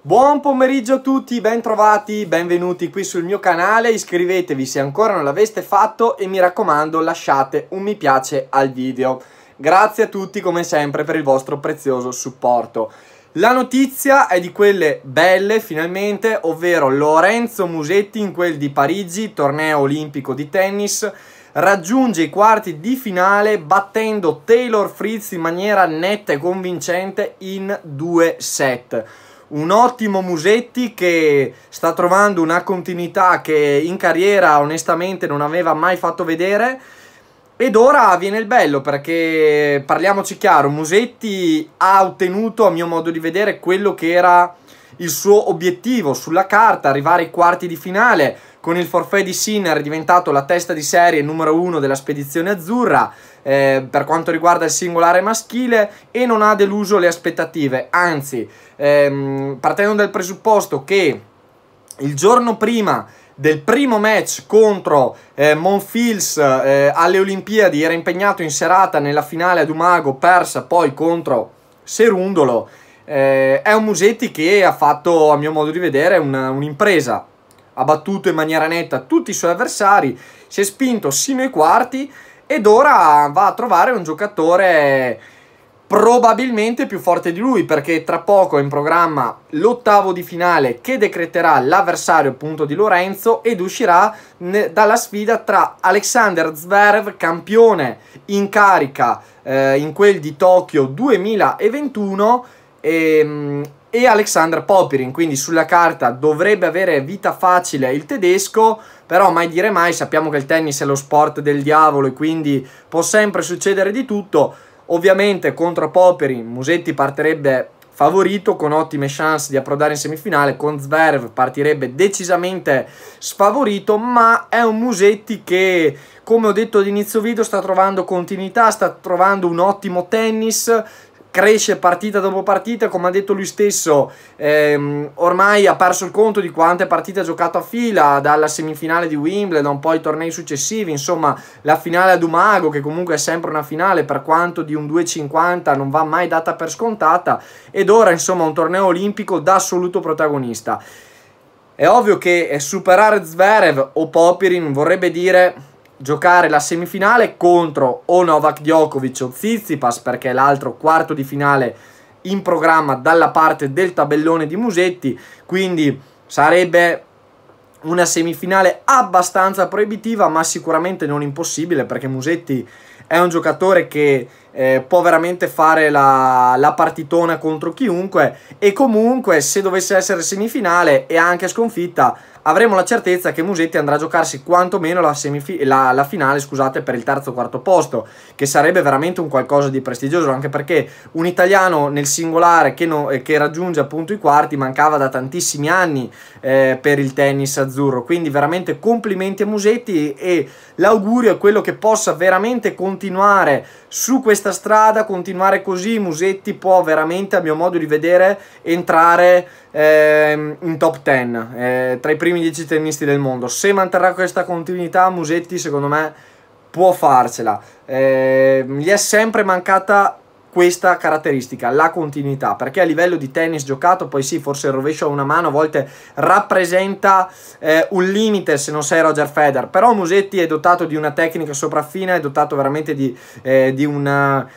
Buon pomeriggio a tutti, bentrovati, benvenuti qui sul mio canale, iscrivetevi se ancora non l'aveste fatto e mi raccomando lasciate un mi piace al video. Grazie a tutti come sempre per il vostro prezioso supporto. La notizia è di quelle belle finalmente, ovvero Lorenzo Musetti in quel di Parigi, torneo olimpico di tennis, raggiunge i quarti di finale battendo Taylor Fritz in maniera netta e convincente in due set un ottimo Musetti che sta trovando una continuità che in carriera onestamente non aveva mai fatto vedere. Ed ora viene il bello perché parliamoci chiaro, Musetti ha ottenuto a mio modo di vedere quello che era il suo obiettivo sulla carta, arrivare ai quarti di finale, con il forfè di Sinner è diventato la testa di serie numero uno della spedizione azzurra, eh, per quanto riguarda il singolare maschile e non ha deluso le aspettative, anzi ehm, partendo dal presupposto che il giorno prima del primo match contro eh, Monfils eh, alle Olimpiadi era impegnato in serata nella finale ad Umago persa poi contro Serundolo eh, è un Musetti che ha fatto a mio modo di vedere un'impresa ha battuto in maniera netta tutti i suoi avversari si è spinto sino ai quarti ed ora va a trovare un giocatore probabilmente più forte di lui perché tra poco è in programma l'ottavo di finale che decreterà l'avversario appunto di Lorenzo ed uscirà dalla sfida tra Alexander Zverev campione in carica eh, in quel di Tokyo 2021 e, mm, e Alexander Popirin, quindi sulla carta dovrebbe avere vita facile il tedesco, però mai dire mai, sappiamo che il tennis è lo sport del diavolo e quindi può sempre succedere di tutto. Ovviamente contro Popirin Musetti partirebbe favorito con ottime chance di approdare in semifinale, con Zverv partirebbe decisamente sfavorito, ma è un Musetti che, come ho detto all'inizio video, sta trovando continuità, sta trovando un ottimo tennis, cresce partita dopo partita, come ha detto lui stesso, ehm, ormai ha perso il conto di quante partite ha giocato a fila, dalla semifinale di Wimbledon, poi i tornei successivi, insomma la finale ad Umago, che comunque è sempre una finale, per quanto di un 2,50 non va mai data per scontata, ed ora insomma un torneo olimpico da assoluto protagonista. È ovvio che eh, superare Zverev o Popirin vorrebbe dire giocare la semifinale contro o Novak Djokovic o Zizipas perché è l'altro quarto di finale in programma dalla parte del tabellone di Musetti, quindi sarebbe una semifinale abbastanza proibitiva ma sicuramente non impossibile perché Musetti è un giocatore che eh, può veramente fare la, la, partitona contro chiunque e comunque se dovesse essere semifinale e anche sconfitta avremo la certezza che Musetti andrà a giocarsi quantomeno la, la, la finale scusate, per il terzo o quarto posto che sarebbe veramente un qualcosa di prestigioso anche perché un italiano nel singolare che, no, che raggiunge appunto i quarti mancava da tantissimi anni eh, per il tennis azzurro quindi veramente complimenti a Musetti e l'augurio è quello che possa veramente continuare su questa questa strada, continuare così, Musetti può veramente, a mio modo di vedere, entrare eh, in top 10, eh, tra i primi 10 tennisti del mondo. Se manterrà questa continuità, Musetti secondo me può farcela. Eh, gli è sempre mancata questa caratteristica, la continuità, perché a livello di tennis giocato, poi sì, forse il rovescio a una mano a volte rappresenta eh, un limite se non sei Roger Federer, però Musetti è dotato di una tecnica sopraffina, è dotato veramente di, eh, di una...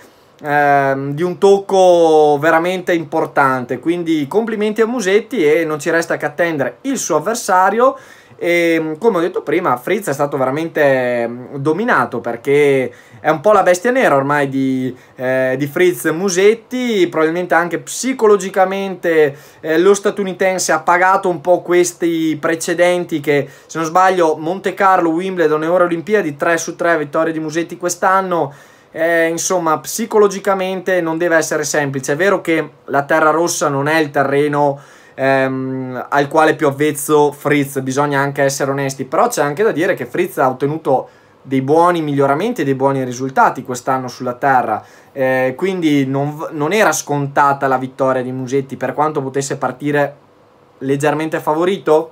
Ehm, di un tocco veramente importante. Quindi complimenti a Musetti e non ci resta che attendere il suo avversario e ehm, come ho detto prima, Fritz è stato veramente mm, dominato perché è un po' la bestia nera ormai di, eh, di Fritz Musetti. Probabilmente anche psicologicamente eh, lo statunitense ha pagato un po' questi precedenti che, se non sbaglio, Monte Carlo, Wimbledon e ora Olimpiadi 3 su 3 vittorie di Musetti quest'anno. Eh, insomma, psicologicamente non deve essere semplice. È vero che la Terra Rossa non è il terreno ehm, al quale più avvezzo Fritz, bisogna anche essere onesti, però c'è anche da dire che Fritz ha ottenuto dei buoni miglioramenti e dei buoni risultati quest'anno sulla terra, eh, quindi non, non era scontata la vittoria di Musetti per quanto potesse partire leggermente favorito,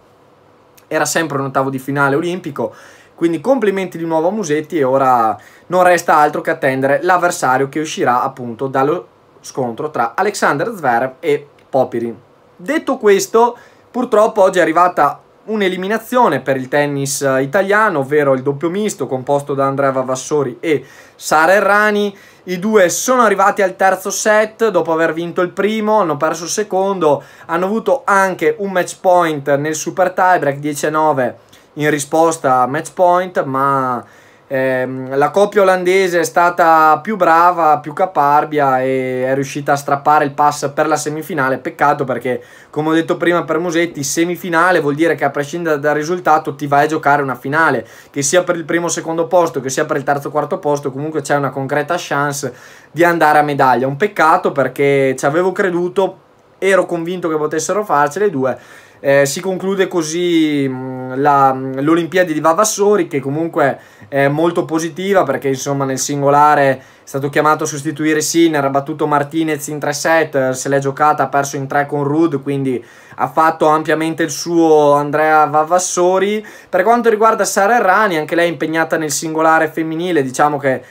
era sempre un ottavo di finale olimpico. Quindi complimenti di nuovo a Musetti e ora non resta altro che attendere l'avversario che uscirà appunto dallo scontro tra Alexander Zverev e Popirin. Detto questo, purtroppo oggi è arrivata un'eliminazione per il tennis eh, italiano, ovvero il doppio misto composto da Andrea Vavassori e Sara Errani. I due sono arrivati al terzo set dopo aver vinto il primo, hanno perso il secondo, hanno avuto anche un match point nel super tiebreak 19 in risposta a match point, ma Ehm, la coppia olandese è stata più brava, più caparbia e è riuscita a strappare il pass per la semifinale. Peccato perché, come ho detto prima per Musetti, semifinale vuol dire che a prescindere dal risultato ti vai a giocare una finale, che sia per il primo o secondo posto, che sia per il terzo o quarto posto, comunque c'è una concreta chance di andare a medaglia. Un peccato perché ci avevo creduto, ero convinto che potessero farcele due eh, si conclude così mm, mm, l'Olimpiade di Vavassori che comunque è molto positiva perché insomma nel singolare è stato chiamato a sostituire Sinner, ha battuto Martinez in 3 set, eh, se l'è giocata ha perso in 3 con Rude quindi ha fatto ampiamente il suo Andrea Vavassori. Per quanto riguarda Sara Errani anche lei è impegnata nel singolare femminile diciamo che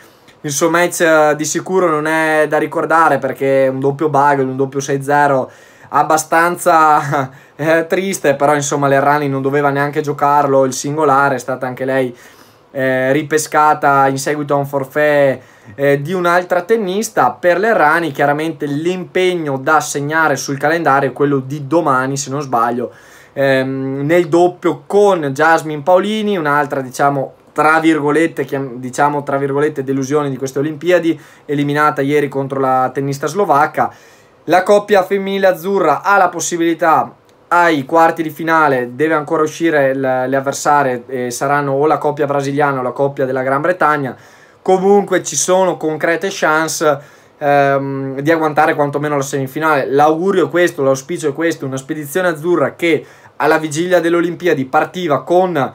il suo match eh, di sicuro non è da ricordare perché un doppio bagel, un doppio 6-0 abbastanza eh, triste, però insomma l'Errani non doveva neanche giocarlo, il singolare è stata anche lei eh, ripescata in seguito a un forfè eh, di un'altra tennista. Per l'Errani chiaramente l'impegno da segnare sul calendario è quello di domani, se non sbaglio, ehm, nel doppio con Jasmine Paolini, un'altra diciamo tra virgolette, diciamo, tra virgolette delusione di queste Olimpiadi, eliminata ieri contro la tennista slovacca. La coppia femminile azzurra ha la possibilità ai quarti di finale, deve ancora uscire le avversarie, eh, saranno o la coppia brasiliana o la coppia della Gran Bretagna. Comunque ci sono concrete chance ehm, di agguantare quantomeno la semifinale. L'augurio è questo, l'auspicio è questo, una spedizione azzurra che alla vigilia delle Olimpiadi partiva con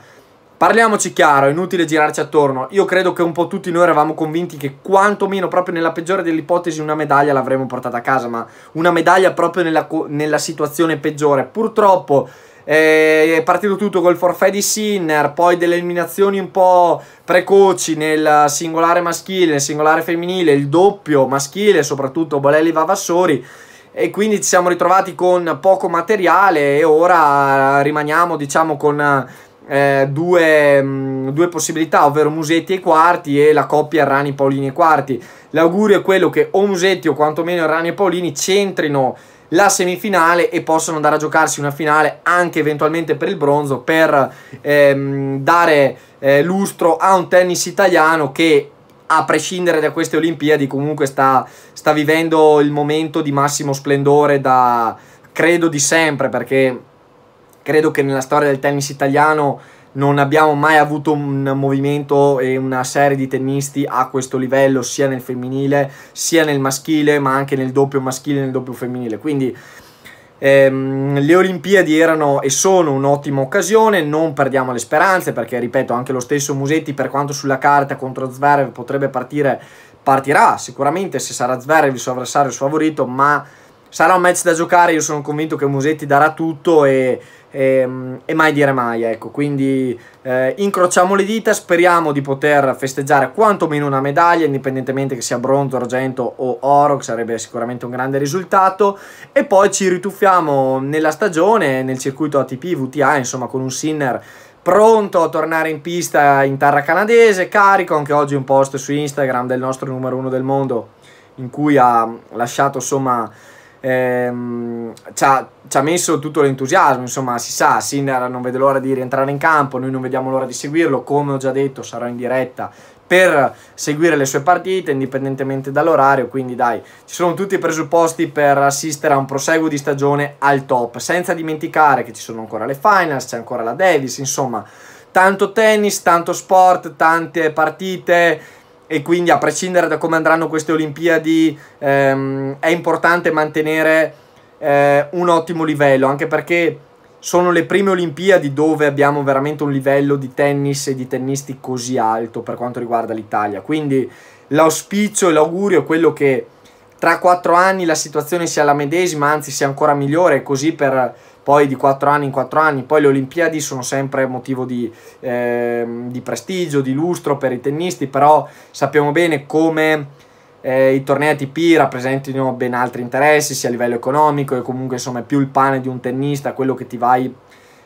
Parliamoci chiaro, è inutile girarci attorno. Io credo che un po' tutti noi eravamo convinti che quantomeno proprio nella peggiore delle ipotesi una medaglia l'avremmo portata a casa, ma una medaglia proprio nella, nella situazione peggiore. Purtroppo eh, è partito tutto col forfè di Sinner, poi delle eliminazioni un po' precoci nel singolare maschile, nel singolare femminile, il doppio maschile, soprattutto Bolelli Vavassori e quindi ci siamo ritrovati con poco materiale e ora eh, rimaniamo diciamo con eh, due, mh, mm, due, possibilità, ovvero Musetti e Quarti e la coppia Rani, Paolini e Quarti. L'augurio è quello che o Musetti o quantomeno Rani e Paolini centrino la semifinale e possano andare a giocarsi una finale anche eventualmente per il bronzo per ehm, dare eh, lustro a un tennis italiano che a prescindere da queste Olimpiadi comunque sta, sta vivendo il momento di massimo splendore da credo di sempre perché credo che nella storia del tennis italiano non abbiamo mai avuto un movimento e una serie di tennisti a questo livello sia nel femminile sia nel maschile ma anche nel doppio maschile e nel doppio femminile quindi ehm, le Olimpiadi erano e sono un'ottima occasione non perdiamo le speranze perché ripeto anche lo stesso Musetti per quanto sulla carta contro Zverev potrebbe partire partirà sicuramente se sarà Zverev il suo avversario il suo favorito ma sarà un match da giocare io sono convinto che Musetti darà tutto e e, ehm, e mai dire mai, ecco, quindi eh, incrociamo le dita, speriamo di poter festeggiare quantomeno una medaglia, indipendentemente che sia bronzo, argento o oro, che sarebbe sicuramente un grande risultato, e poi ci rituffiamo nella stagione, nel circuito ATP, VTA, insomma con un Sinner pronto a tornare in pista in terra canadese, carico anche oggi un post su Instagram del nostro numero uno del mondo in cui ha lasciato insomma ehm, ci, ha, ci, ha, messo tutto l'entusiasmo, insomma si sa, Sinner non vede l'ora di rientrare in campo, noi non vediamo l'ora di seguirlo, come ho già detto sarò in diretta per seguire le sue partite indipendentemente dall'orario, quindi dai, ci sono tutti i presupposti per assistere a un proseguo di stagione al top, senza dimenticare che ci sono ancora le finals, c'è ancora la Davis, insomma, tanto tennis, tanto sport, tante partite, e quindi a prescindere da come andranno queste Olimpiadi ehm, è importante mantenere eh, un ottimo livello, anche perché sono le prime Olimpiadi dove abbiamo veramente un livello di tennis e di tennisti così alto per quanto riguarda l'Italia. Quindi l'auspicio e l'augurio è quello che tra quattro anni la situazione sia la medesima, anzi sia ancora migliore, così per poi di 4 anni in 4 anni, poi le Olimpiadi sono sempre motivo di, eh, di prestigio, di lustro per i tennisti, però sappiamo bene come eh, i tornei ATP rappresentino ben altri interessi, sia a livello economico e comunque insomma è più il pane di un tennista, quello che ti vai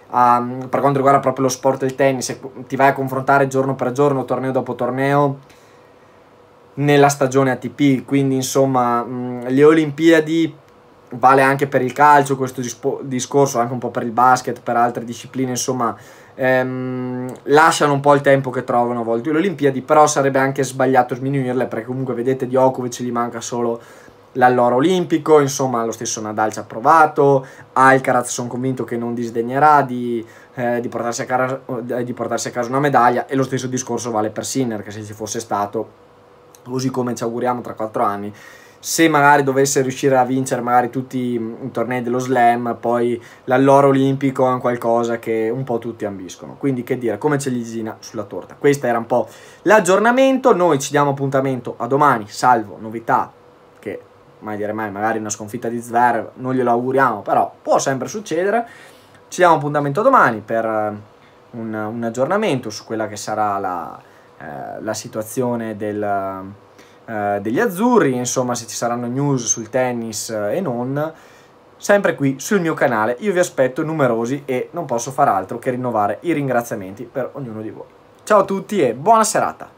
a, per quanto riguarda proprio lo sport del tennis, ti vai a confrontare giorno per giorno, torneo dopo torneo nella stagione ATP, quindi insomma mh, le Olimpiadi vale anche per il calcio questo discorso, anche un po' per il basket, per altre discipline, insomma, ehm, lasciano un po' il tempo che trovano a volte le Olimpiadi, però sarebbe anche sbagliato sminuirle perché comunque vedete Djokovic gli manca solo l'alloro olimpico, insomma lo stesso Nadal ci ha provato, Alcaraz sono convinto che non disdegnerà di, eh, di, portarsi casa, eh, di, portarsi a casa, una medaglia e lo stesso discorso vale per Sinner che se ci fosse stato, così come ci auguriamo tra quattro anni, se magari dovesse riuscire a vincere magari tutti i mm, tornei dello slam, poi l'alloro olimpico è qualcosa che un po' tutti ambiscono. Quindi che dire, come c'è ciliegina sulla torta. Questo era un po' l'aggiornamento, noi ci diamo appuntamento a domani, salvo novità che mai dire mai, magari una sconfitta di Zverev, non glielo auguriamo, però può sempre succedere. Ci diamo appuntamento a domani per eh, un, un aggiornamento su quella che sarà la, eh, la situazione del eh, degli azzurri, insomma se ci saranno news sul tennis eh, e non, sempre qui sul mio canale. Io vi aspetto numerosi e non posso far altro che rinnovare i ringraziamenti per ognuno di voi. Ciao a tutti e buona serata!